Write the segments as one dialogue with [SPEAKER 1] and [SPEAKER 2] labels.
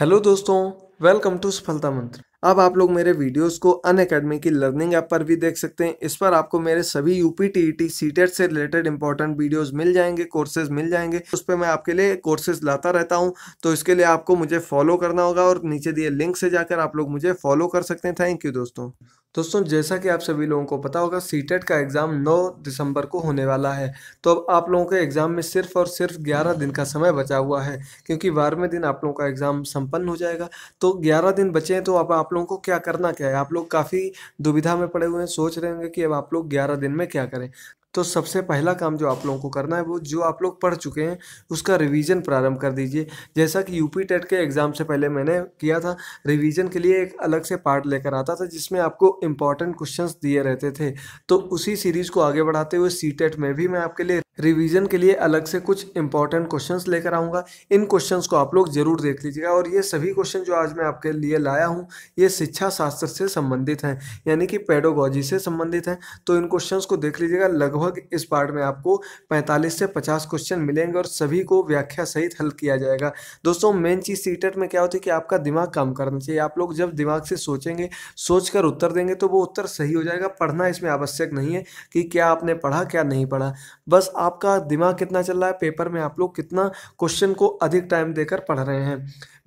[SPEAKER 1] hello दोस्तों welcome to सफलता मंत्र अब आप लोग मेरे वीडियोस को अन अकेडमी की लर्निंग ऐप पर भी देख सकते हैं इस पर आपको मेरे सभी यूपी टी टी सीटेट से रिलेटेड इंपॉर्टेंट वीडियोस मिल जाएंगे कोर्सेज मिल जाएंगे उस पर मैं आपके लिए कोर्सेज लाता रहता हूं तो इसके लिए आपको मुझे फॉलो करना होगा और नीचे दिए लिंक से जाकर आप लोग मुझे फॉलो कर सकते हैं थैंक यू दोस्तों दोस्तों जैसा कि आप सभी लोगों को पता होगा सीटेट e का एग्ज़ाम 9 दिसंबर को होने वाला है तो अब आप लोगों के एग्ज़ाम में सिर्फ और सिर्फ 11 दिन का समय बचा हुआ है क्योंकि बारहवें दिन आप लोगों का एग्ज़ाम संपन्न हो जाएगा तो 11 दिन बचे हैं तो अब आप लोगों को क्या करना क्या है आप लोग काफ़ी दुविधा में पड़े हुए हैं सोच रहे होंगे कि अब आप लोग ग्यारह दिन में क्या करें तो सबसे पहला काम जो आप लोगों को करना है वो जो आप लोग पढ़ चुके हैं उसका रिवीजन प्रारंभ कर दीजिए जैसा कि यूपी टेट के एग्ज़ाम से पहले मैंने किया था रिवीजन के लिए एक अलग से पार्ट लेकर आता था जिसमें आपको इंपॉर्टेंट क्वेश्चंस दिए रहते थे तो उसी सीरीज़ को आगे बढ़ाते हुए सी टेट में भी मैं आपके लिए रिवीजन के लिए अलग से कुछ इंपॉर्टेंट क्वेश्चंस लेकर आऊँगा इन क्वेश्चंस को आप लोग जरूर देख लीजिएगा और ये सभी क्वेश्चन जो आज मैं आपके लिए लाया हूँ ये शिक्षा शास्त्र से संबंधित हैं यानी कि पेडोगॉजी से संबंधित हैं तो इन क्वेश्चंस को देख लीजिएगा लगभग इस पार्ट में आपको पैंतालीस से पचास क्वेश्चन मिलेंगे और सभी को व्याख्या सहित हल किया जाएगा दोस्तों मेन चीज़ सीटेट e में क्या होती है कि आपका दिमाग काम करना चाहिए आप लोग जब दिमाग से सोचेंगे सोच कर उत्तर देंगे तो वो उत्तर सही हो जाएगा पढ़ना इसमें आवश्यक नहीं है कि क्या आपने पढ़ा क्या नहीं पढ़ा बस आप आपका दिमाग कितना चल रहा है पेपर में आप लोग कितना क्वेश्चन को अधिक टाइम देकर पढ़ रहे हैं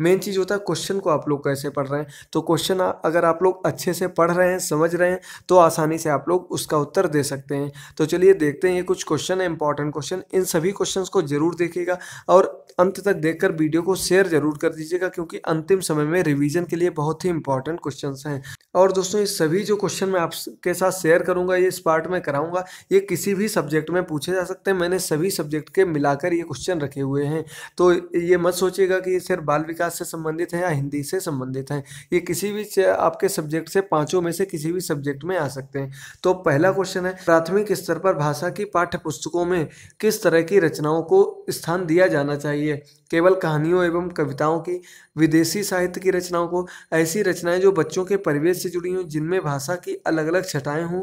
[SPEAKER 1] मेन चीज़ होता है क्वेश्चन को आप लोग कैसे पढ़ रहे हैं तो क्वेश्चन अगर आप लोग अच्छे से पढ़ रहे हैं समझ रहे हैं तो आसानी से आप लोग उसका उत्तर दे सकते हैं तो चलिए देखते हैं ये कुछ क्वेश्चन है इंपॉर्टेंट क्वेश्चन इन सभी क्वेश्चन को जरूर देखिएगा और अंत तक देखकर वीडियो को शेयर जरूर कर दीजिएगा क्योंकि अंतिम समय में रिवीजन के लिए बहुत ही इंपॉर्टेंट क्वेश्चन हैं और दोस्तों ये सभी जो क्वेश्चन मैं आपके साथ शेयर करूंगा ये इस पार्ट में कराऊंगा ये किसी भी सब्जेक्ट में पूछे जा सकते हैं मैंने सभी सब्जेक्ट के मिलाकर ये क्वेश्चन रखे हुए हैं तो ये मत सोचिएगा कि ये सिर्फ बाल विकास से संबंधित है या हिंदी से संबंधित हैं ये किसी भी आपके सब्जेक्ट से पाँचों में से किसी भी सब्जेक्ट में आ सकते हैं तो पहला क्वेश्चन है प्राथमिक स्तर पर भाषा की पाठ्य पुस्तकों में किस तरह की रचनाओं को स्थान दिया जाना चाहिए केवल कहानियों एवं कविताओं की विदेशी साहित्य की रचनाओं को ऐसी रचनाएं जो बच्चों के परिवेश से जुड़ी हों जिनमें भाषा की अलग अलग छटाएं हों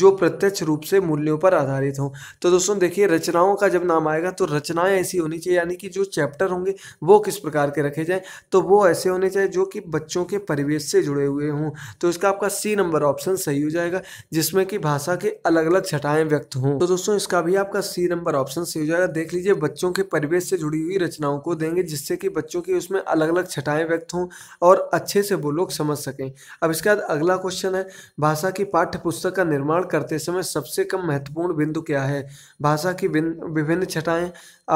[SPEAKER 1] जो प्रत्यक्ष रूप से मूल्यों पर आधारित हों तो दोस्तों देखिए रचनाओं का जब नाम आएगा तो रचनाएं ऐसी होनी चाहिए यानी कि जो चैप्टर होंगे वो किस प्रकार के रखे जाएँ तो वो ऐसे होने चाहिए जो कि बच्चों के परिवेश से जुड़े हुए हों तो इसका आपका सी नंबर ऑप्शन सही हो जाएगा जिसमें कि भाषा के अलग अलग छटाएँ व्यक्त हों तो दोस्तों इसका भी आपका सी नंबर ऑप्शन सही हो जाएगा देख लीजिए बच्चों के परिवेश से जुड़ी हुई रचनाओं को देंगे जिससे कि बच्चों की उसमें अलग अलग छटाएँ व्यक्त हों और अच्छे से वो लोग समझ सकें अब इसके बाद अगला क्वेश्चन है भाषा की पाठ्य पुस्तक का निर्माण करते समय सबसे कम महत्वपूर्ण बिंदु क्या है भाषा की विभिन्न छटाएं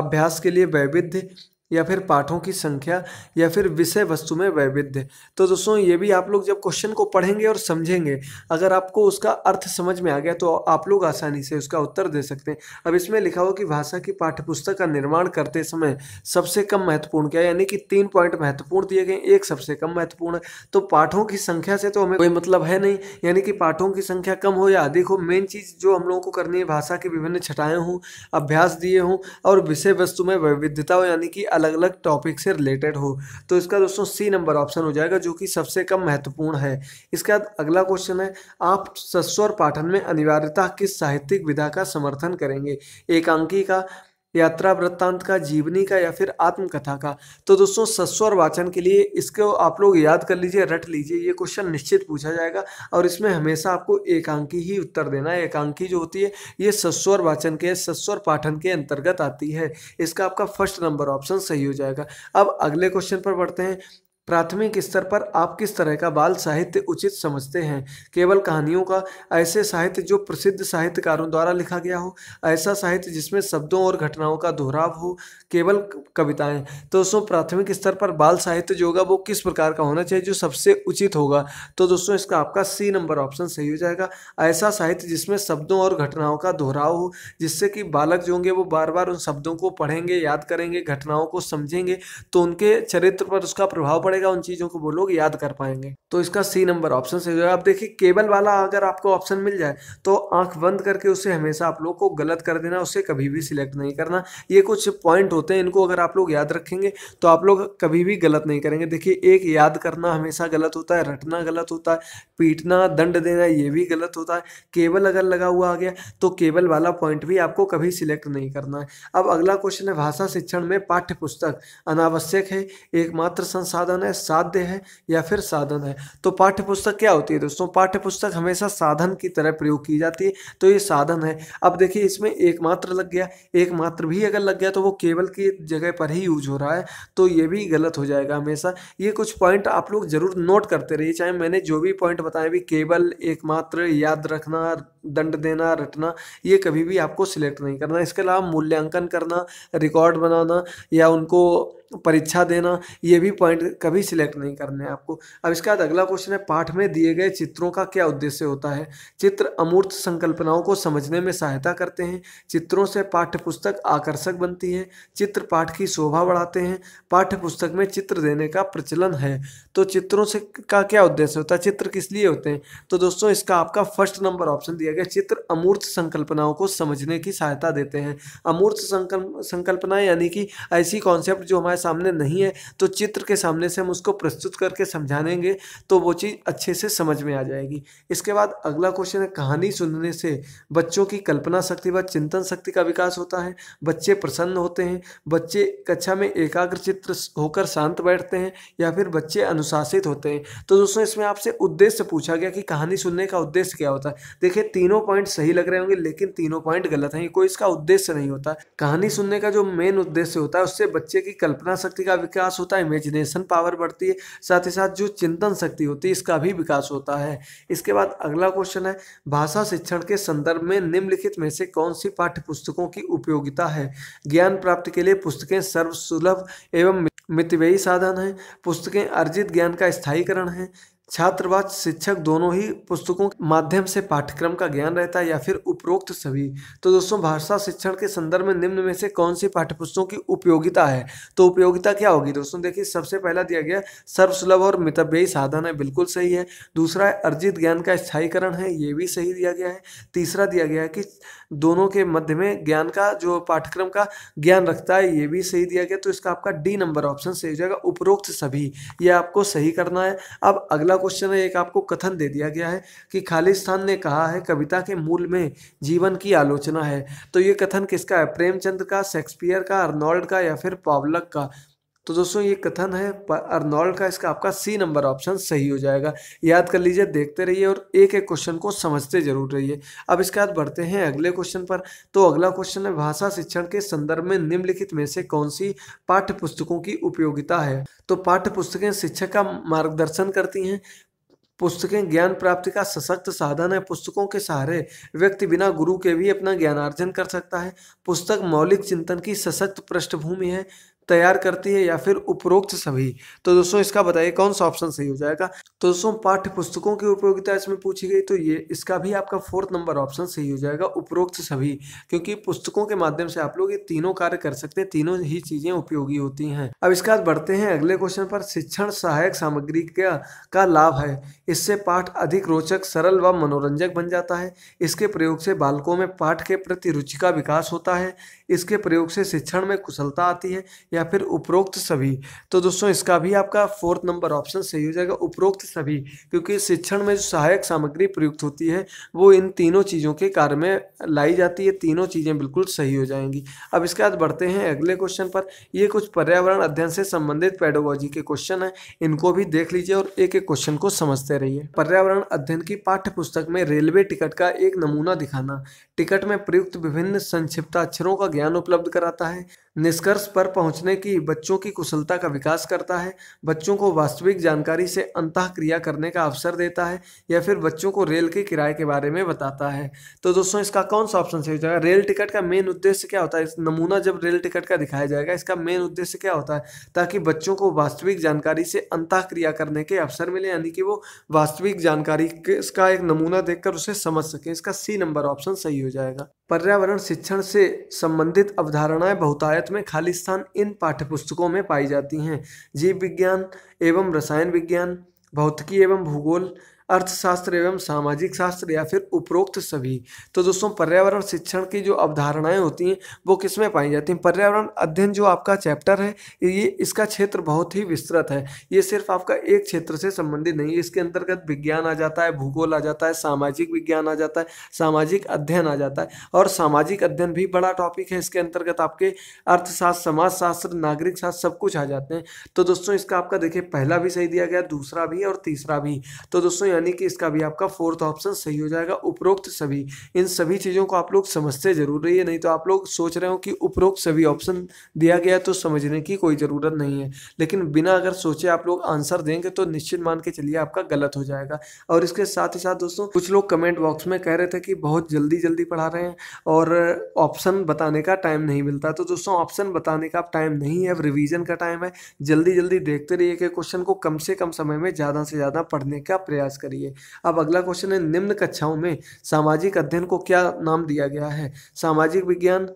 [SPEAKER 1] अभ्यास के लिए वैविध्य या फिर पाठों की संख्या या फिर विषय वस्तु में वैविध्य तो दोस्तों ये भी आप लोग जब क्वेश्चन को पढ़ेंगे और समझेंगे अगर आपको उसका अर्थ समझ में आ गया तो आप लोग आसानी से उसका उत्तर दे सकते हैं अब इसमें लिखा हो कि भाषा की पाठ्यपुस्तक का निर्माण करते समय सबसे कम महत्वपूर्ण क्या यानी कि तीन पॉइंट महत्वपूर्ण दिए गए एक सबसे कम महत्वपूर्ण है तो पाठों की संख्या से तो हमें कोई मतलब है नहीं यानी कि पाठों की संख्या कम हो या अधिक हो मेन चीज़ जो हम लोगों को करनी है भाषा की विभिन्न छटाएँ हों अभ्यास दिए हों और विषय वस्तु में वैविध्यता हो यानी कि अलग अलग टॉपिक से रिलेटेड हो तो इसका दोस्तों सी नंबर ऑप्शन हो जाएगा जो कि सबसे कम महत्वपूर्ण है इसके बाद अगला क्वेश्चन है आप सस्वर पाठन में अनिवार्यता किस साहित्यिक विधा का समर्थन करेंगे एकांकी का यात्रा वृत्तांत का जीवनी का या फिर आत्मकथा का तो दोस्तों सस्वर वाचन के लिए इसको आप लोग याद कर लीजिए रट लीजिए ये क्वेश्चन निश्चित पूछा जाएगा और इसमें हमेशा आपको एकांकी ही उत्तर देना है एकांकी जो होती है ये सस्वर वाचन के सस्वर पाठन के अंतर्गत आती है इसका आपका फर्स्ट नंबर ऑप्शन सही हो जाएगा अब अगले क्वेश्चन पर बढ़ते हैं प्राथमिक स्तर पर आप किस तरह का बाल साहित्य उचित समझते हैं केवल कहानियों का ऐसे साहित्य जो प्रसिद्ध साहित्यकारों द्वारा लिखा गया हो ऐसा साहित्य जिसमें शब्दों और घटनाओं का दोहराव हो केवल कविताएं तो दोस्तों प्राथमिक स्तर पर बाल साहित्य जो होगा वो किस प्रकार का होना चाहिए जो सबसे उचित होगा तो दोस्तों इसका आपका सी नंबर ऑप्शन सही हो जाएगा ऐसा साहित्य जिसमें शब्दों और घटनाओं का दोहराव हो जिससे कि बालक जो होंगे वो बार बार उन शब्दों को पढ़ेंगे याद करेंगे घटनाओं को समझेंगे तो उनके चरित्र पर उसका प्रभाव पड़ेगा उन चीज़ों को वो लोग याद कर पाएंगे तो इसका सी नंबर ऑप्शन सही होगा आप देखिए केबल वाला अगर आपको ऑप्शन मिल जाए तो आंख बंद करके उसे हमेशा आप लोग को गलत कर देना उसे कभी भी सिलेक्ट नहीं करना ये कुछ पॉइंट होते हैं इनको अगर आप लोग याद रखेंगे तो आप लोग कभी भी गलत नहीं करेंगे देखिए एक याद करना हमेशा गलत होता है रटना गलत होता है पीटना दंड देना ये भी गलत होता है केबल अगर लगा हुआ आ गया तो केबल वाला पॉइंट भी आपको कभी सिलेक्ट नहीं करना है अब अगला क्वेश्चन है भाषा शिक्षण में पाठ्य पुस्तक अनावश्यक है एकमात्र संसाधन साधन है साध्य है या फिर साधन है तो पाठ्य पुस्तक क्या होती है दोस्तों पाठ्य पुस्तक हमेशा साधन की तरह प्रयोग की जाती है तो ये साधन है अब देखिए इसमें एकमात्र लग गया एकमात्र भी अगर लग गया तो वो केवल की जगह पर ही यूज हो रहा है तो ये भी गलत हो जाएगा हमेशा ये कुछ पॉइंट आप लोग जरूर नोट करते रहिए चाहे मैंने जो भी पॉइंट बताए भी केवल एकमात्र याद रखना दंड देना रटना ये कभी भी आपको सिलेक्ट नहीं करना इसके अलावा मूल्यांकन करना रिकॉर्ड बनाना या उनको परीक्षा देना ये भी पॉइंट कभी सिलेक्ट नहीं करने हैं आपको अब इसके बाद अगला क्वेश्चन है पाठ में दिए गए चित्रों का क्या उद्देश्य होता है चित्र अमूर्त संकल्पनाओं को समझने में सहायता करते हैं चित्रों से पाठ्यपुस्तक आकर्षक बनती है चित्र पाठ की शोभा बढ़ाते हैं पाठ्यपुस्तक में चित्र देने का प्रचलन है तो चित्रों से का क्या उद्देश्य होता है चित्र किस लिए होते हैं तो दोस्तों इसका आपका फर्स्ट नंबर ऑप्शन दिया गया चित्र अमूर्त संकल्पनाओं को समझने की सहायता देते हैं अमूर्त संकल्प संकल्पनाएं यानी कि ऐसी कॉन्सेप्ट जो हमारे सामने नहीं है तो चित्र के सामने से हम उसको प्रस्तुत करके समझानेंगे तो वो चीज़ अच्छे से समझ में आ जाएगी इसके बाद अगला क्वेश्चन है कहानी सुनने से बच्चों की कल्पना शक्ति व चिंतन शक्ति का विकास होता है बच्चे प्रसन्न होते हैं बच्चे कक्षा में एकाग्र चित्र होकर शांत बैठते हैं या फिर बच्चे अनुशासित होते हैं तो दोस्तों इसमें आपसे उद्देश्य पूछा गया कि कहानी सुनने का उद्देश्य क्या होता है देखिए तीनों पॉइंट सही लग रहे होंगे लेकिन तीनों पॉइंट गलत हैं कोई इसका उद्देश्य नहीं होता कहानी सुनने का जो मेन उद्देश्य होता है उससे बच्चे की कल्पना कल्पना शक्ति का विकास होता है इमेजिनेशन पावर बढ़ती है साथ ही साथ जो चिंतन शक्ति होती है इसका भी विकास होता है इसके बाद अगला क्वेश्चन है भाषा शिक्षण के संदर्भ में निम्नलिखित में से कौन सी पाठ्य पुस्तकों की उपयोगिता है ज्ञान प्राप्ति के लिए पुस्तकें सर्वसुलभ एवं मितव्ययी साधन है पुस्तकें अर्जित ज्ञान का स्थायीकरण है छात्र व शिक्षक दोनों ही पुस्तकों के माध्यम से पाठ्यक्रम का ज्ञान रहता है या फिर उपरोक्त सभी तो दोस्तों भाषा शिक्षण के संदर्भ में निम्न में से कौन सी पाठ्यपुस्तकों की उपयोगिता है तो उपयोगिता क्या होगी दोस्तों देखिए सबसे पहला दिया गया सर्वसुलभ और मितव्ययी साधन है बिल्कुल सही है दूसरा है अर्जित ज्ञान का स्थायीकरण है ये भी सही दिया गया है तीसरा दिया गया है कि दोनों के मध्य में ज्ञान का जो पाठ्यक्रम का ज्ञान रखता है ये भी सही दिया गया तो इसका आपका डी नंबर ऑप्शन सही हो जाएगा उपरोक्त सभी ये आपको सही करना है अब अगला क्वेश्चन है एक आपको कथन दे दिया गया है कि खालिस्तान ने कहा है कविता के मूल में जीवन की आलोचना है तो ये कथन किसका है प्रेमचंद का शेक्सपियर का अर्नोल्ड का या फिर पावलक का तो दोस्तों ये कथन है अर्नॉल्ड का इसका आपका सी नंबर ऑप्शन सही हो जाएगा याद कर लीजिए देखते रहिए और एक एक क्वेश्चन को समझते जरूर रहिए अब इसके बाद बढ़ते हैं अगले क्वेश्चन पर तो अगला क्वेश्चन है भाषा शिक्षण के संदर्भ में निम्नलिखित में से कौन सी पाठ्य पुस्तकों की उपयोगिता है तो पाठ्य पुस्तकें शिक्षक का मार्गदर्शन करती हैं पुस्तकें ज्ञान प्राप्ति का सशक्त साधन है पुस्तकों के सहारे व्यक्ति बिना गुरु के भी अपना ज्ञानार्जन कर सकता है पुस्तक मौलिक चिंतन की सशक्त पृष्ठभूमि है तैयार करती है या फिर उपरोक्त सभी तो दोस्तों इसका बताइए कौन सा ऑप्शन सही हो जाएगा तो दोस्तों पाठ्य पुस्तकों की उपयोगिता इसमें पूछी गई तो ये इसका भी आपका फोर्थ नंबर ऑप्शन सही हो जाएगा उपरोक्त सभी क्योंकि पुस्तकों के माध्यम से आप लोग ये तीनों कार्य कर सकते हैं तीनों ही चीजें उपयोगी होती हैं अब इसके बाद बढ़ते हैं अगले क्वेश्चन पर शिक्षण सहायक सामग्री का, का लाभ है इससे पाठ अधिक रोचक सरल व मनोरंजक बन जाता है इसके प्रयोग से बालकों में पाठ के प्रति रुचि का विकास होता है इसके प्रयोग से शिक्षण में कुशलता आती है या फिर उपरोक्त सभी तो दोस्तों इसका भी आपका फोर्थ नंबर ऑप्शन सही हो जाएगा उपरोक्त सभी क्योंकि शिक्षण में जो सहायक सामग्री प्रयुक्त होती है वो इन तीनों चीज़ों के कार्य में लाई जाती है तीनों चीज़ें बिल्कुल सही हो जाएंगी अब इसके बाद बढ़ते हैं अगले क्वेश्चन पर ये कुछ पर्यावरण अध्ययन से संबंधित पेडोलॉजी के क्वेश्चन हैं इनको भी देख लीजिए और एक एक क्वेश्चन को समझते रहिए पर्यावरण अध्ययन की पाठ्य पुस्तक में रेलवे टिकट का एक नमूना दिखाना टिकट में प्रयुक्त विभिन्न संक्षिप्त अक्षरों का ज्ञान उपलब्ध कराता है निष्कर्ष पर पहुंचने की बच्चों की कुशलता का विकास करता है बच्चों को वास्तविक जानकारी से अंत क्रिया करने का अवसर देता है या फिर बच्चों को रेल के किराए के बारे में बताता है तो दोस्तों इसका कौन सा ऑप्शन सही हो जाएगा रेल टिकट का मेन उद्देश्य क्या होता है इस नमूना जब रेल टिकट का दिखाया जाएगा इसका मेन उद्देश्य क्या होता है ताकि बच्चों को वास्तविक जानकारी से अंत क्रिया करने के अवसर मिले यानी कि वो वास्तविक जानकारी इसका एक नमूना देखकर उसे समझ सकें इसका सी नंबर ऑप्शन सही हो जाएगा पर्यावरण शिक्षण से संबंधित अवधारणाएं बहुतायत में खाली स्थान इन पाठ्यपुस्तकों में पाई जाती हैं जीव विज्ञान एवं रसायन विज्ञान भौतिकी एवं भूगोल अर्थशास्त्र एवं सामाजिक शास्त्र या फिर उपरोक्त सभी तो दोस्तों पर्यावरण शिक्षण की जो अवधारणाएं होती हैं वो किसमें पाई जाती हैं पर्यावरण अध्ययन जो आपका चैप्टर है ये इसका क्षेत्र बहुत ही विस्तृत है ये सिर्फ आपका एक क्षेत्र से संबंधित नहीं है इसके अंतर्गत विज्ञान आ जाता है भूगोल आ जाता है सामाजिक विज्ञान आ जाता है सामाजिक अध्ययन आ जाता है और सामाजिक अध्ययन भी बड़ा टॉपिक है इसके अंतर्गत आपके अर्थशास्त्र समाजशास्त्र नागरिक शास्त्र सब कुछ आ जाते हैं तो दोस्तों इसका आपका देखिए पहला भी सही दिया गया दूसरा भी और तीसरा भी तो दोस्तों यानी कि इसका भी आपका फोर्थ ऑप्शन सही हो जाएगा उपरोक्त सभी इन सभी चीज़ों को आप लोग समझते जरूर रहिए नहीं तो आप लोग सोच रहे हो कि उपरोक्त सभी ऑप्शन दिया गया तो समझने की कोई ज़रूरत नहीं है लेकिन बिना अगर सोचे आप लोग आंसर देंगे तो निश्चित मान के चलिए आपका गलत हो जाएगा और इसके साथ ही साथ दोस्तों कुछ लोग कमेंट बॉक्स में कह रहे थे कि बहुत जल्दी जल्दी पढ़ा रहे हैं और ऑप्शन बताने का टाइम नहीं मिलता तो दोस्तों ऑप्शन बताने का टाइम नहीं है रिवीजन का टाइम है जल्दी जल्दी देखते रहिए कि क्वेश्चन को कम से कम समय में ज़्यादा से ज़्यादा पढ़ने का प्रयास करें करिए अब अगला क्वेश्चन है निम्न कक्षाओं में सामाजिक अध्ययन को क्या नाम दिया गया है सामाजिक विज्ञान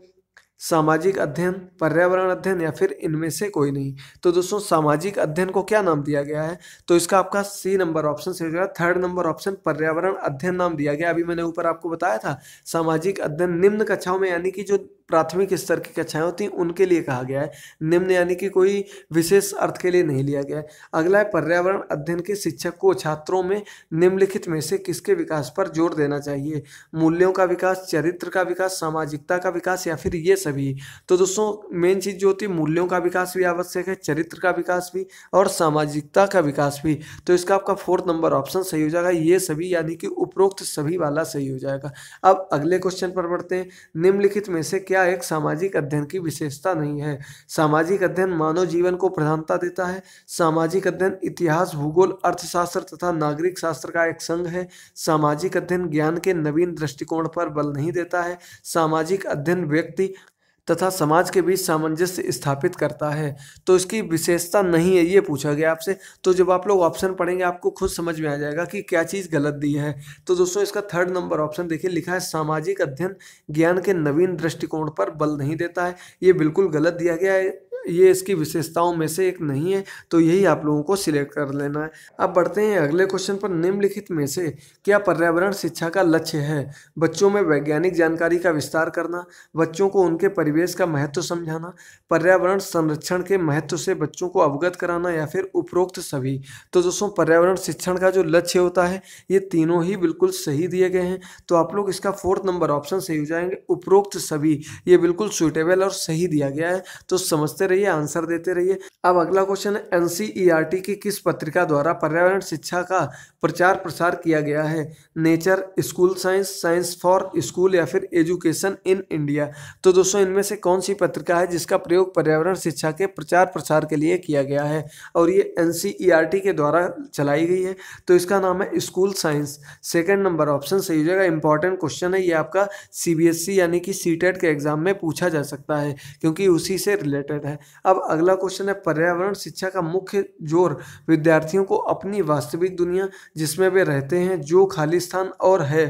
[SPEAKER 1] सामाजिक अध्ययन पर्यावरण अध्ययन या फिर इनमें से कोई नहीं तो दोस्तों सामाजिक अध्ययन को क्या नाम दिया गया है तो इसका आपका सी नंबर ऑप्शन सही हो जाएगा थर्ड नंबर ऑप्शन पर्यावरण अध्ययन नाम दिया गया अभी मैंने ऊपर आपको बताया था सामाजिक अध्ययन निम्न कक्षाओं में यानी कि जो प्राथमिक स्तर की कक्षाएं होती हैं उनके लिए कहा गया है निम्न यानी कि कोई विशेष अर्थ के लिए नहीं लिया गया है अगला है पर्यावरण अध्ययन के शिक्षक को छात्रों में निम्नलिखित में से किसके विकास पर जोर देना चाहिए मूल्यों का विकास चरित्र का विकास सामाजिकता का विकास या फिर ये सभी तो दोस्तों मेन चीज़ जो होती है मूल्यों का विकास भी आवश्यक है चरित्र का विकास भी और सामाजिकता का विकास भी तो इसका आपका फोर्थ नंबर ऑप्शन सही हो जाएगा ये सभी यानी कि उपरोक्त सभी वाला सही हो जाएगा अब अगले क्वेश्चन पर बढ़ते हैं निम्नलिखित में से क्या एक सामाजिक अध्ययन की विशेषता नहीं है सामाजिक अध्ययन मानव जीवन को प्रधानता देता है सामाजिक अध्ययन इतिहास भूगोल अर्थशास्त्र तथा नागरिक शास्त्र का एक संघ है सामाजिक अध्ययन ज्ञान के नवीन दृष्टिकोण पर बल नहीं देता है सामाजिक अध्ययन व्यक्ति तथा समाज के बीच सामंजस्य स्थापित करता है तो इसकी विशेषता नहीं है ये पूछा गया आपसे तो जब आप लोग ऑप्शन पढ़ेंगे आपको खुद समझ में आ जाएगा कि क्या चीज़ गलत दी है तो दोस्तों इसका थर्ड नंबर ऑप्शन देखिए लिखा है सामाजिक अध्ययन ज्ञान के नवीन दृष्टिकोण पर बल नहीं देता है ये बिल्कुल गलत दिया गया है ये इसकी विशेषताओं में से एक नहीं है तो यही आप लोगों को सिलेक्ट कर लेना है अब बढ़ते हैं अगले क्वेश्चन पर निम्नलिखित में से क्या पर्यावरण शिक्षा का लक्ष्य है बच्चों में वैज्ञानिक जानकारी का विस्तार करना बच्चों को उनके परिवेश का महत्व समझाना पर्यावरण संरक्षण के महत्व से बच्चों को अवगत कराना या फिर उपरोक्त सभी तो दोस्तों पर्यावरण शिक्षण का जो लक्ष्य होता है ये तीनों ही बिल्कुल सही दिए गए हैं तो आप लोग इसका फोर्थ नंबर ऑप्शन सही हो जाएंगे उपरोक्त सभी ये बिल्कुल सुइटेबल और सही दिया गया है तो समझते रहिए रहिए आंसर देते रहिए अब अगला क्वेश्चन है एनसीईआरटी e की किस पत्रिका द्वारा पर्यावरण शिक्षा का प्रचार प्रसार किया गया है nature school science science for school या फिर एजुकेशन इन इंडिया तो दोस्तों इनमें से कौन सी पत्रिका है जिसका प्रयोग पर्यावरण शिक्षा के प्रचार प्रसार के लिए किया गया है और ये एन e के द्वारा चलाई गई है तो इसका नाम है school science second number option सही हो जाएगा इंपॉर्टेंट क्वेश्चन है ये आपका सी e यानी कि सी के एग्जाम में पूछा जा सकता है क्योंकि उसी से रिलेटेड है अब अगला क्वेश्चन है पर्यावरण शिक्षा का मुख्य जोर विद्यार्थियों को अपनी वास्तविक दुनिया जिसमें वे रहते हैं जो खालिस्तान और है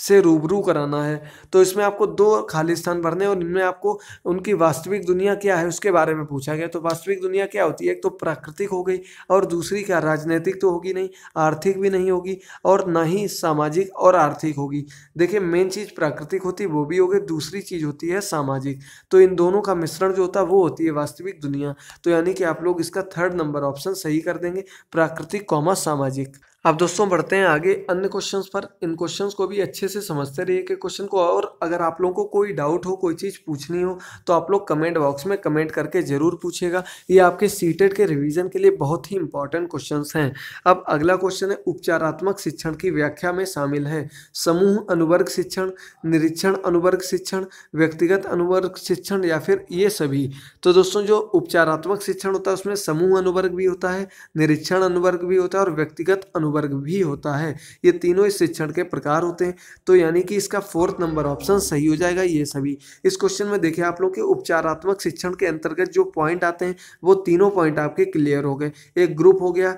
[SPEAKER 1] से रूबरू कराना है तो इसमें आपको दो खाली स्थान भरने और इनमें आपको उनकी वास्तविक दुनिया क्या है उसके बारे में पूछा गया तो वास्तविक दुनिया क्या होती है एक तो प्राकृतिक हो गई और दूसरी क्या राजनीतिक तो होगी नहीं आर्थिक भी नहीं होगी और ना ही सामाजिक और आर्थिक होगी देखिए मेन चीज़ प्राकृतिक होती वो भी होगी दूसरी चीज़ होती है सामाजिक तो इन दोनों का मिश्रण जो होता है वो होती है वास्तविक दुनिया तो यानी कि आप लोग इसका थर्ड नंबर ऑप्शन सही कर देंगे प्राकृतिक कॉमा सामाजिक अब दोस्तों बढ़ते हैं आगे अन्य क्वेश्चंस पर इन क्वेश्चंस को भी अच्छे से समझते रहिए कि क्वेश्चन को और अगर आप लोगों को कोई डाउट हो कोई चीज़ पूछनी हो तो आप लोग कमेंट बॉक्स में कमेंट करके ज़रूर पूछेगा ये आपके सीटेड e के रिवीजन के लिए बहुत ही इंपॉर्टेंट क्वेश्चन हैं अब अगला क्वेश्चन है उपचारात्मक शिक्षण की व्याख्या में शामिल है समूह अनुवर्ग शिक्षण निरीक्षण अनुवर्ग शिक्षण व्यक्तिगत अनुवर्ग शिक्षण या फिर ये सभी तो दोस्तों जो उपचारात्मक शिक्षण होता है उसमें समूह अनुवर्ग भी होता है निरीक्षण अनुवर्ग भी होता है और व्यक्तिगत अनुवर्ग अनुवर्ग भी होता है ये तीनों इस शिक्षण के प्रकार होते हैं तो यानी कि इसका फोर्थ नंबर ऑप्शन सही हो जाएगा ये सभी इस क्वेश्चन में देखिए आप लोग के उपचारात्मक शिक्षण के अंतर्गत जो पॉइंट आते हैं वो तीनों पॉइंट आपके क्लियर हो गए एक ग्रुप हो गया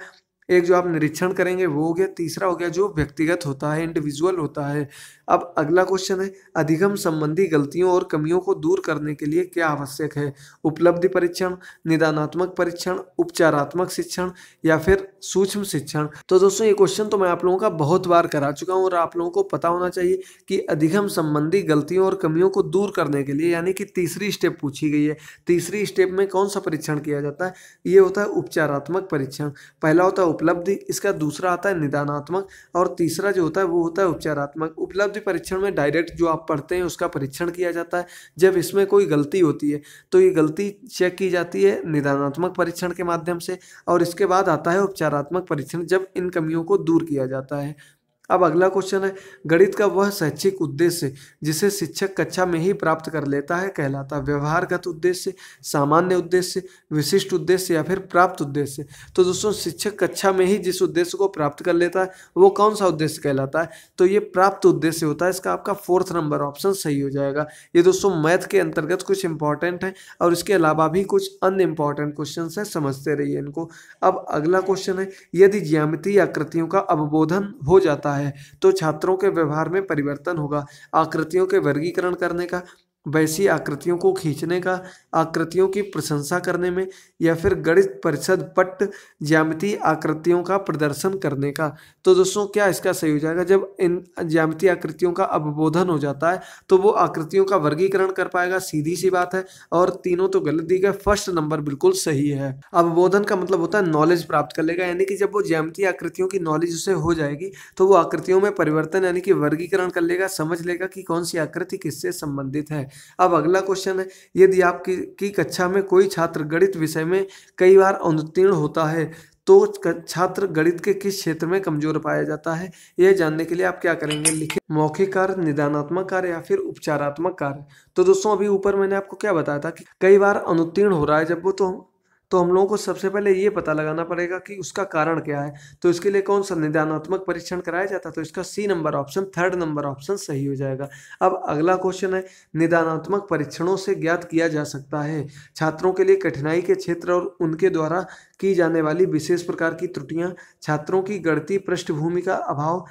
[SPEAKER 1] एक जो आप निरीक्षण करेंगे वो हो गया तीसरा हो गया जो व्यक्तिगत होता है इंडिविजुअल होता है अब अगला क्वेश्चन है अधिगम संबंधी गलतियों और कमियों को दूर करने के लिए क्या आवश्यक है उपलब्धि परीक्षण निदानात्मक परीक्षण उपचारात्मक शिक्षण या फिर सूक्ष्म शिक्षण तो दोस्तों ये क्वेश्चन तो मैं आप लोगों का बहुत बार करा चुका हूँ और आप लोगों को पता होना चाहिए कि अधिगम संबंधी गलतियों और कमियों को दूर करने के लिए यानी कि तीसरी स्टेप पूछी गई है तीसरी स्टेप में कौन सा परीक्षण किया जाता है ये होता है उपचारात्मक परीक्षण पहला होता है उपलब्धि इसका दूसरा आता है निदानात्मक और तीसरा जो होता है वो होता है उपचारात्मक उपलब्धि परीक्षण में डायरेक्ट जो आप पढ़ते हैं उसका परीक्षण किया जाता है जब इसमें कोई गलती होती है तो ये गलती चेक की जाती है निदानात्मक परीक्षण के माध्यम से और इसके बाद आता है उपचारात्मक परीक्षण जब इन कमियों को दूर किया जाता है अब अगला क्वेश्चन है गणित का वह शैक्षिक उद्देश्य जिसे शिक्षक कक्षा में ही प्राप्त कर लेता है कहलाता है व्यवहारगत उद्देश्य सामान्य उद्देश्य विशिष्ट उद्देश्य या फिर प्राप्त उद्देश्य तो दोस्तों शिक्षक कक्षा में ही जिस उद्देश्य को प्राप्त कर लेता है वो कौन सा उद्देश्य कहलाता है तो ये प्राप्त उद्देश्य होता है इसका आपका फोर्थ नंबर ऑप्शन सही हो जाएगा ये दोस्तों मैथ के अंतर्गत कुछ इंपॉर्टेंट है और इसके अलावा भी कुछ अन इम्पॉर्टेंट क्वेश्चन है समझते रहिए इनको अब अगला क्वेश्चन है यदि ज्यामिति आकृतियों का अवबोधन हो जाता है है तो छात्रों के व्यवहार में परिवर्तन होगा आकृतियों के वर्गीकरण करने का वैसी आकृतियों को खींचने का आकृतियों की प्रशंसा करने में या फिर गणित परिषद पट्ट ज्यामिति आकृतियों का प्रदर्शन करने का तो दोस्तों क्या इसका सही हो जाएगा जब इन ज्यामिति आकृतियों का अवबोधन हो जाता है तो वो आकृतियों का वर्गीकरण कर पाएगा सीधी सी बात है और तीनों तो गलत दी गए फर्स्ट नंबर बिल्कुल सही है अवबोधन का मतलब होता है नॉलेज प्राप्त कर लेगा यानी कि जब वो ज्यामिति आकृतियों की नॉलेज उसे हो जाएगी तो वो आकृतियों में परिवर्तन यानी कि वर्गीकरण कर लेगा समझ लेगा कि कौन सी आकृति किससे संबंधित है अब अगला क्वेश्चन है यदि आपकी की कक्षा में कोई छात्र गणित विषय में कई बार अनुत्तीर्ण होता है तो छात्र गणित के किस क्षेत्र में कमजोर पाया जाता है यह जानने के लिए आप क्या करेंगे लिखे मौखिक कार्य निदानात्मक कार्य या फिर उपचारात्मक कार्य तो दोस्तों अभी ऊपर मैंने आपको क्या बताया था कि कई बार अनुत्तीर्ण हो रहा है जब वो तो तो हम लोगों को सबसे पहले ये पता लगाना पड़ेगा कि उसका कारण क्या है तो इसके लिए कौन सा निदानात्मक परीक्षण कराया जाता है तो इसका C number option third number option सही हो जाएगा अब अगला क्वेश्चन है निदानात्मक परीक्षणों से ज्ञात किया जा सकता है छात्रों के लिए कठिनाई के क्षेत्र और उनके द्वारा की जाने वाली विशेष प्रकार की त्रुटियाँ छात्रों की गणती पृष्ठभूमि का अभाव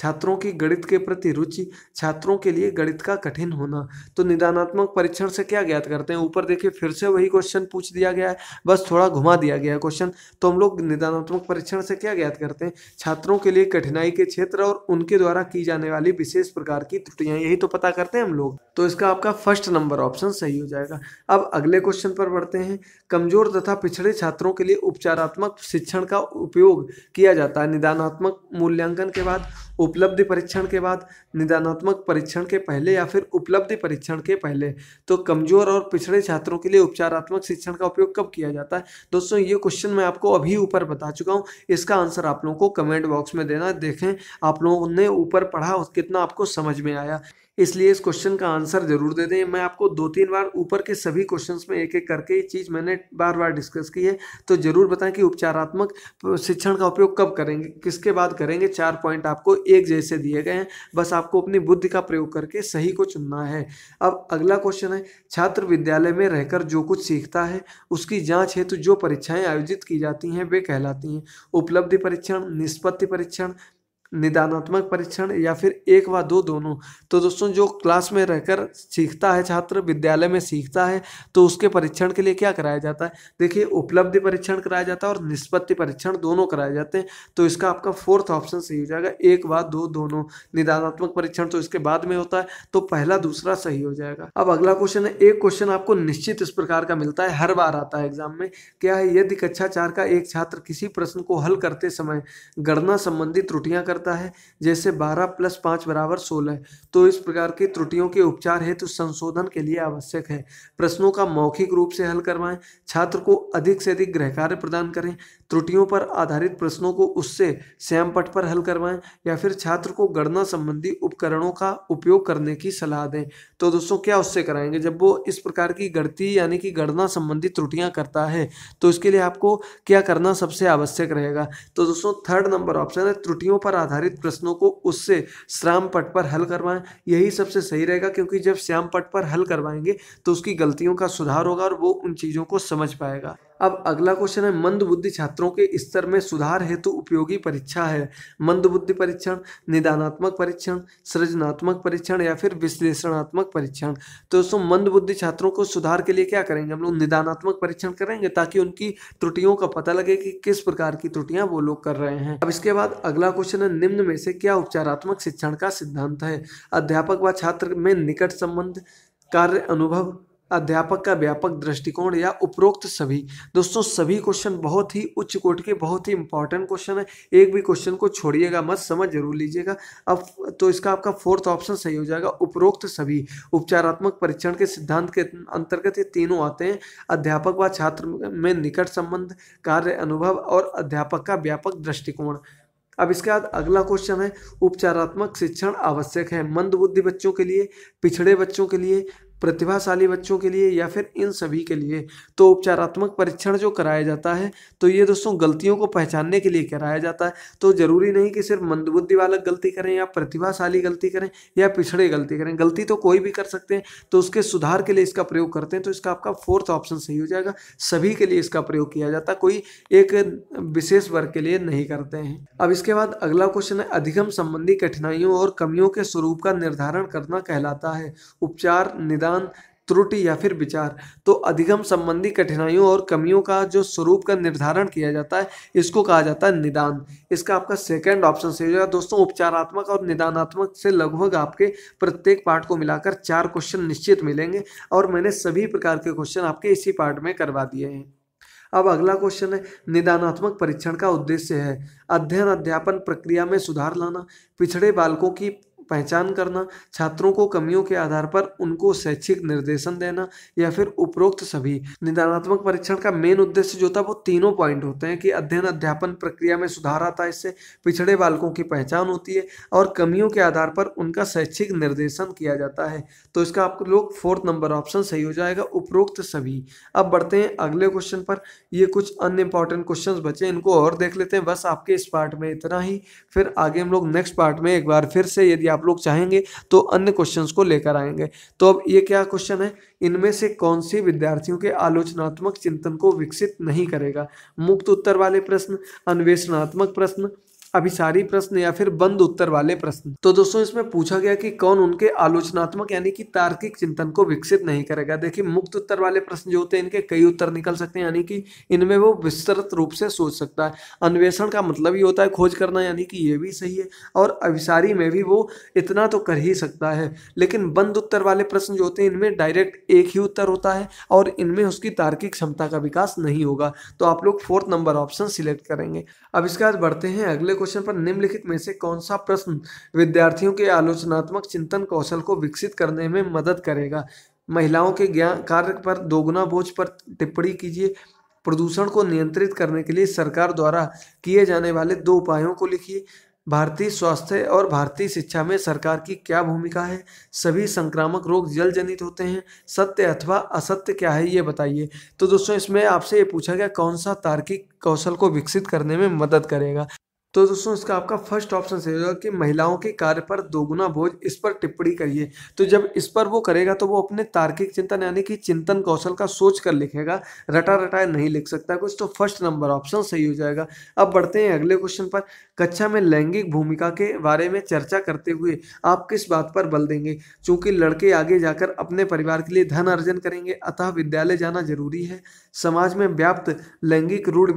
[SPEAKER 1] छात्रों की गणित के प्रति रुचि छात्रों के लिए गणित का कठिन होना तो निदानात्मक परीक्षण से क्या ज्ञात करते हैं ऊपर देखिए फिर से वही क्वेश्चन पूछ दिया गया है बस थोड़ा घुमा दिया गया है क्वेश्चन तो हम लोग निदानात्मक परीक्षण से क्या ज्ञात करते हैं छात्रों के लिए कठिनाई के क्षेत्र और उनके द्वारा की जाने वाली विशेष प्रकार की त्रुटियां यही तो पता करते हैं हम लोग तो इसका आपका फर्स्ट नंबर ऑप्शन सही हो जाएगा अब अगले क्वेश्चन पर बढ़ते हैं कमजोर तथा पिछड़े छात्रों के लिए उपचारात्मक शिक्षण का उपयोग किया जाता है निदानात्मक मूल्यांकन के बाद उपलब्धि परीक्षण के बाद निदानात्मक परीक्षण के पहले या फिर उपलब्धि परीक्षण के पहले तो कमजोर और पिछड़े छात्रों के लिए उपचारात्मक शिक्षण का उपयोग कब किया जाता है दोस्तों ये क्वेश्चन मैं आपको अभी ऊपर बता चुका हूँ इसका आंसर आप लोगों को कमेंट बॉक्स में देना देखें आप लोगों ने ऊपर पढ़ा कितना आपको समझ में आया इसलिए इस क्वेश्चन का आंसर जरूर दे दें मैं आपको दो तीन बार ऊपर के सभी क्वेश्चंस में एक एक करके ये चीज़ मैंने बार बार डिस्कस की है तो ज़रूर बताएं कि उपचारात्मक शिक्षण का उपयोग कब करेंगे किसके बाद करेंगे चार पॉइंट आपको एक जैसे दिए गए हैं बस आपको अपनी बुद्धि का प्रयोग करके सही को चुनना है अब अगला क्वेश्चन है छात्र विद्यालय में रहकर जो कुछ सीखता है उसकी जाँच हेतु जो परीक्षाएँ आयोजित की जाती हैं वे कहलाती हैं उपलब्धि परीक्षण निष्पत्ति परीक्षण निदानात्मक परीक्षण या फिर एक व दो दोनों तो दोस्तों जो क्लास में रहकर सीखता है छात्र विद्यालय में सीखता है तो उसके परीक्षण के लिए क्या कराया जाता है देखिए उपलब्धि परीक्षण कराया जाता है और निष्पत्ति परीक्षण दोनों कराए जाते हैं तो इसका आपका फोर्थ ऑप्शन सही हो जाएगा एक व दो दोनों निदानात्मक परीक्षण तो इसके बाद में होता है तो पहला दूसरा सही हो जाएगा अब अगला क्वेश्चन है एक क्वेश्चन आपको निश्चित इस प्रकार का मिलता है हर बार आता है एग्जाम में क्या है यदि कक्षा चार का एक छात्र किसी प्रश्न को हल करते समय गणना संबंधी त्रुटियां कर करता है जैसे बारह प्लस पाँच बराबर सोलह तो इस प्रकार की त्रुटियों के उपचार हेतु संशोधन के लिए आवश्यक है प्रश्नों का मौखिक रूप से हल करवाएं छात्र को अधिक से अधिक गृह कार्य प्रदान करें त्रुटियों पर आधारित प्रश्नों को उससे स्वयं पट पर हल करवाएं या फिर छात्र को गणना संबंधी उपकरणों का उपयोग करने की सलाह दें तो दोस्तों क्या उससे कराएंगे जब वो इस प्रकार की गणती यानी कि गणना संबंधी त्रुटियां करता है तो इसके लिए आपको क्या करना सबसे आवश्यक रहेगा तो दोस्तों थर्ड नंबर ऑप्शन है त्रुटियों पर आधारित आधारित प्रश्नों को उससे श्याम पट पर हल करवाएं यही सबसे सही रहेगा क्योंकि जब श्याम पट पर हल करवाएंगे तो उसकी गलतियों का सुधार होगा और वो उन चीज़ों को समझ पाएगा अब अगला क्वेश्चन है मंदबुद्धि छात्रों के स्तर में सुधार हेतु उपयोगी परीक्षा है मंदबुद्धि परीक्षण निदानात्मक परीक्षण सृजनात्मक परीक्षण या फिर विश्लेषणात्मक परीक्षण तो दोस्तों मंदबुद्धि छात्रों को सुधार के लिए क्या करेंगे हम लोग निदानात्मक परीक्षण करेंगे ताकि उनकी त्रुटियों का पता लगे कि किस प्रकार की त्रुटियां वो लोग कर रहे हैं अब इसके बाद अगला क्वेश्चन है निम्न में से क्या उपचारात्मक शिक्षण का सिद्धांत है अध्यापक व छात्र में निकट संबंध कार्य अनुभव अध्यापक का व्यापक दृष्टिकोण या उपरोक्त सभी दोस्तों सभी क्वेश्चन बहुत ही उच्च कोट के बहुत ही इंपॉर्टेंट क्वेश्चन है एक भी क्वेश्चन को छोड़िएगा मत समझ जरूर लीजिएगा अब तो इसका आपका फोर्थ ऑप्शन सही हो जाएगा उपरोक्त सभी उपचारात्मक परीक्षण के सिद्धांत के अंतर्गत ये तीनों आते हैं अध्यापक व छात्र में निकट संबंध कार्य अनुभव और अध्यापक का व्यापक दृष्टिकोण अब इसके बाद अगला क्वेश्चन है उपचारात्मक शिक्षण आवश्यक है मंदबुद्धि बच्चों के लिए पिछड़े बच्चों के लिए प्रतिभाशाली बच्चों के लिए या फिर इन सभी के लिए तो उपचारात्मक परीक्षण जो कराया जाता है तो ये दोस्तों गलतियों को पहचानने के लिए कराया जाता है तो ज़रूरी नहीं कि सिर्फ मंदबुद्धि वालक गलती करें या प्रतिभाशाली गलती करें या पिछड़े गलती करें गलती तो कोई भी कर सकते हैं तो उसके सुधार के लिए इसका प्रयोग करते हैं तो इसका आपका फोर्थ ऑप्शन सही हो जाएगा सभी के लिए इसका प्रयोग किया जाता कोई एक विशेष वर्ग के लिए नहीं करते हैं अब इसके बाद अगला क्वेश्चन है अधिगम संबंधी कठिनाइयों और कमियों के स्वरूप का निर्धारण करना कहलाता है उपचार निदान ज्ञान त्रुटि या फिर विचार तो अधिगम संबंधी कठिनाइयों और कमियों का जो स्वरूप का निर्धारण किया जाता है इसको कहा जाता है निदान इसका आपका सेकंड ऑप्शन सही हो जाएगा दोस्तों उपचारात्मक और निदानात्मक से लगभग आपके प्रत्येक पार्ट को मिलाकर चार क्वेश्चन निश्चित मिलेंगे और मैंने सभी प्रकार के क्वेश्चन आपके इसी पार्ट में करवा दिए हैं अब अगला क्वेश्चन है निदानात्मक परीक्षण का उद्देश्य है अध्ययन अध्यापन प्रक्रिया में सुधार लाना पिछड़े बालकों की पहचान करना छात्रों को कमियों के आधार पर उनको शैक्षिक निर्देशन देना या फिर उपरोक्त सभी निदानात्मक परीक्षण का मेन उद्देश्य जो था वो तीनों पॉइंट होते हैं कि अध्ययन अध्यापन प्रक्रिया में सुधार आता है इससे पिछड़े बालकों की पहचान होती है और कमियों के आधार पर उनका शैक्षिक निर्देशन किया जाता है तो इसका आप लोग फोर्थ नंबर ऑप्शन सही हो जाएगा उपरोक्त सभी अब बढ़ते हैं अगले क्वेश्चन पर ये कुछ अन्य इंपॉर्टेंट क्वेश्चन बचे इनको और देख लेते हैं बस आपके इस पार्ट में इतना ही फिर आगे हम लोग नेक्स्ट पार्ट में एक बार फिर से यदि आप आप लोग चाहेंगे तो अन्य क्वेश्चन को लेकर आएंगे तो अब ये क्या क्वेश्चन है इनमें से कौन सी विद्यार्थियों के आलोचनात्मक चिंतन को विकसित नहीं करेगा मुक्त उत्तर वाले प्रश्न अन्वेषणात्मक प्रश्न अभिसारी प्रश्न या फिर बंद उत्तर वाले प्रश्न तो दोस्तों इसमें पूछा गया कि कौन उनके आलोचनात्मक यानी कि तार्किक चिंतन को विकसित नहीं करेगा देखिए मुक्त उत्तर वाले प्रश्न जो होते हैं इनके कई उत्तर निकल सकते हैं यानी कि इनमें वो विस्तृत रूप से सोच सकता है अन्वेषण का मतलब ही होता है खोज करना यानी कि ये भी सही है और अभिसारी में भी वो इतना तो कर ही सकता है लेकिन बंद उत्तर वाले प्रश्न जो होते हैं इनमें डायरेक्ट एक ही उत्तर होता है और इनमें उसकी तार्किक क्षमता का विकास नहीं होगा तो आप लोग फोर्थ नंबर ऑप्शन सिलेक्ट करेंगे अब इसके बाद बढ़ते हैं अगले क्वेश्चन पर निम्नलिखित में से कौन सा प्रश्न विद्यार्थियों के आलोचनात्मक चिंतन कौशल को विकसित करने में मदद करेगा महिलाओं के ज्ञान कार्य पर दोगुना बोझ पर टिप्पणी कीजिए प्रदूषण को नियंत्रित करने के लिए सरकार द्वारा किए जाने वाले दो उपायों को लिखिए भारतीय स्वास्थ्य और भारतीय शिक्षा में सरकार की क्या भूमिका है सभी संक्रामक रोग जल जनित होते हैं सत्य अथवा असत्य क्या है ये बताइए तो दोस्तों इसमें आपसे ये पूछा गया कौन सा तार्किक कौशल को विकसित करने में मदद करेगा तो दोस्तों इसका आपका फर्स्ट ऑप्शन सही होगा कि महिलाओं के कार्य पर दोगुना बोझ इस पर टिप्पणी करिए तो जब इस पर वो करेगा तो वो अपने तार्किक चिंतन यानी कि चिंतन कौशल का सोच कर लिखेगा रटा रटा नहीं लिख सकता कुछ तो फर्स्ट नंबर ऑप्शन सही हो जाएगा अब बढ़ते हैं अगले क्वेश्चन पर कक्षा में लैंगिक भूमिका के बारे में चर्चा करते हुए आप किस बात पर बल देंगे चूंकि लड़के आगे जाकर अपने परिवार के लिए धन अर्जन करेंगे अतः विद्यालय जाना जरूरी है समाज में व्याप्त लैंगिक रूढ़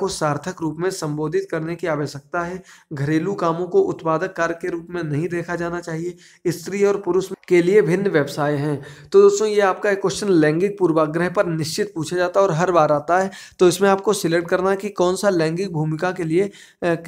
[SPEAKER 1] को सार्थक रूप में संबोधित करने की आवश्यकता सकता है घरेलू कामों को उत्पादक कार्य के रूप में नहीं देखा जाना चाहिए स्त्री और पुरुष के लिए भिन्न व्यवसाय हैं तो दोस्तों ये आपका एक क्वेश्चन लैंगिक पूर्वाग्रह पर निश्चित पूछा जाता है और हर बार आता है तो इसमें आपको सिलेक्ट करना है कि कौन सा लैंगिक भूमिका के लिए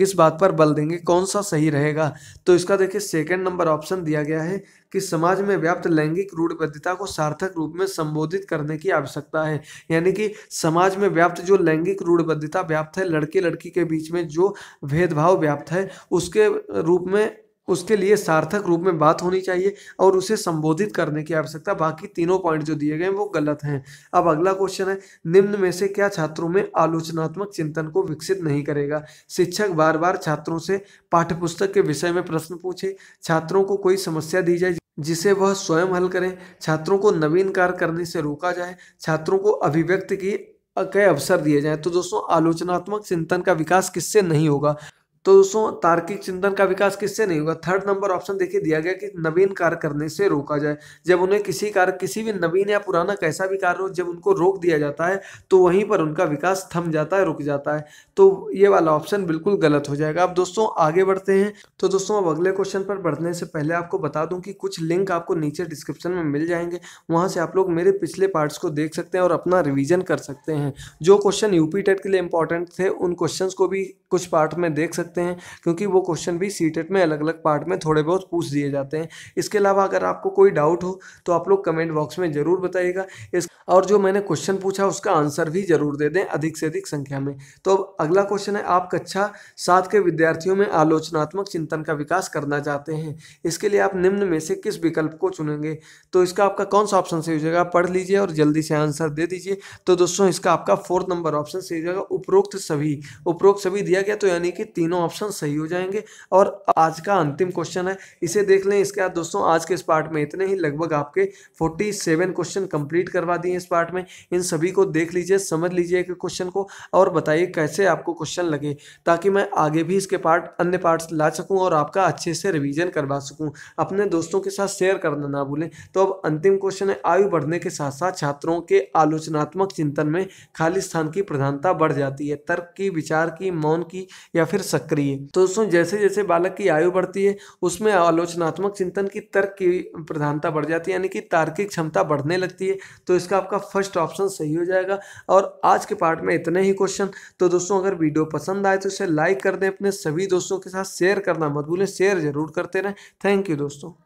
[SPEAKER 1] किस बात पर बल देंगे कौन सा सही रहेगा तो इसका देखिए सेकेंड नंबर ऑप्शन दिया गया है कि समाज में व्याप्त लैंगिक रूढ़िबद्धता को सार्थक रूप में संबोधित करने की आवश्यकता है यानी कि समाज में व्याप्त जो लैंगिक रूढ़िबद्धता व्याप्त है लड़के लड़की के बीच में जो भेदभाव व्याप्त है उसके रूप में उसके लिए सार्थक रूप में बात होनी चाहिए और उसे संबोधित करने की आवश्यकता बाकी तीनों पॉइंट जो दिए गए हैं वो गलत हैं अब अगला क्वेश्चन है निम्न में से क्या छात्रों में आलोचनात्मक चिंतन को विकसित नहीं करेगा शिक्षक बार बार छात्रों से पाठ्यपुस्तक के विषय में प्रश्न पूछे छात्रों को कोई समस्या दी जाए जिसे वह स्वयं हल करें छात्रों को नवीन कार्य करने से रोका जाए छात्रों को अभिव्यक्ति की कई अवसर दिए जाएं तो दोस्तों आलोचनात्मक चिंतन का विकास किससे नहीं होगा तो दोस्तों तार्किक चिंतन का विकास किससे नहीं होगा थर्ड नंबर ऑप्शन देखिए दिया गया कि नवीन कार्य करने से रोका जाए जब उन्हें किसी कार्य किसी भी नवीन या पुराना कैसा भी कार्य हो जब उनको रोक दिया जाता है तो वहीं पर उनका विकास थम जाता है रुक जाता है तो ये वाला ऑप्शन बिल्कुल गलत हो जाएगा अब दोस्तों आगे बढ़ते हैं तो दोस्तों अब अगले क्वेश्चन पर बढ़ने से पहले आपको बता दूँ कि कुछ लिंक आपको नीचे डिस्क्रिप्शन में मिल जाएंगे वहाँ से आप लोग मेरे पिछले पार्ट्स को देख सकते हैं और अपना रिविजन कर सकते हैं जो क्वेश्चन यूपी टेट के लिए इंपॉर्टेंट थे उन क्वेश्चन को भी कुछ पार्ट में देख सकते सकते हैं क्योंकि वो क्वेश्चन भी सी में अलग अलग पार्ट में थोड़े बहुत पूछ दिए जाते हैं इसके अलावा अगर आपको कोई डाउट हो तो आप लोग कमेंट बॉक्स में ज़रूर बताइएगा इस और जो मैंने क्वेश्चन पूछा उसका आंसर भी जरूर दे दें अधिक से अधिक संख्या में तो अब अगला क्वेश्चन है आप कक्षा सात के विद्यार्थियों में आलोचनात्मक चिंतन का विकास करना चाहते हैं इसके लिए आप निम्न में से किस विकल्प को चुनेंगे तो इसका आपका कौन सा ऑप्शन सही हो जाएगा पढ़ लीजिए और जल्दी से आंसर दे दीजिए तो दोस्तों इसका आपका फोर्थ नंबर ऑप्शन सही हो जाएगा उपरोक्त सभी उपरोक्त सभी दिया गया तो यानी कि तीनों ऑप्शन सही हो जाएंगे और आज का अंतिम क्वेश्चन है इसे देख लें इसके बाद दोस्तों आज के इस पार्ट में इतने ही लगभग आपके फोर्टी सेवन क्वेश्चन कंप्लीट करवा दिए इस पार्ट में इन सभी को देख लीजिए समझ लीजिए कि क्वेश्चन को और बताइए कैसे आपको क्वेश्चन लगे ताकि मैं आगे भी इसके पार्ट अन्य पार्ट ला सकूँ और आपका अच्छे से रिविजन करवा सकूँ अपने दोस्तों के साथ शेयर करना ना भूलें तो अब अंतिम क्वेश्चन है आयु बढ़ने के साथ साथ छात्रों के आलोचनात्मक चिंतन में खाली स्थान की प्रधानता बढ़ जाती है तर्क की विचार की मौन की या फिर सक्रिय करिए तो दोस्तों जैसे जैसे बालक की आयु बढ़ती है उसमें आलोचनात्मक चिंतन की तर्क की प्रधानता बढ़ जाती है यानी कि तार्किक क्षमता बढ़ने लगती है तो इसका आपका फर्स्ट ऑप्शन सही हो जाएगा और आज के पार्ट में इतने ही क्वेश्चन तो दोस्तों अगर वीडियो पसंद आए तो इसे लाइक कर दें अपने सभी दोस्तों के साथ शेयर करना मत भूलें शेयर जरूर करते रहें थैंक यू दोस्तों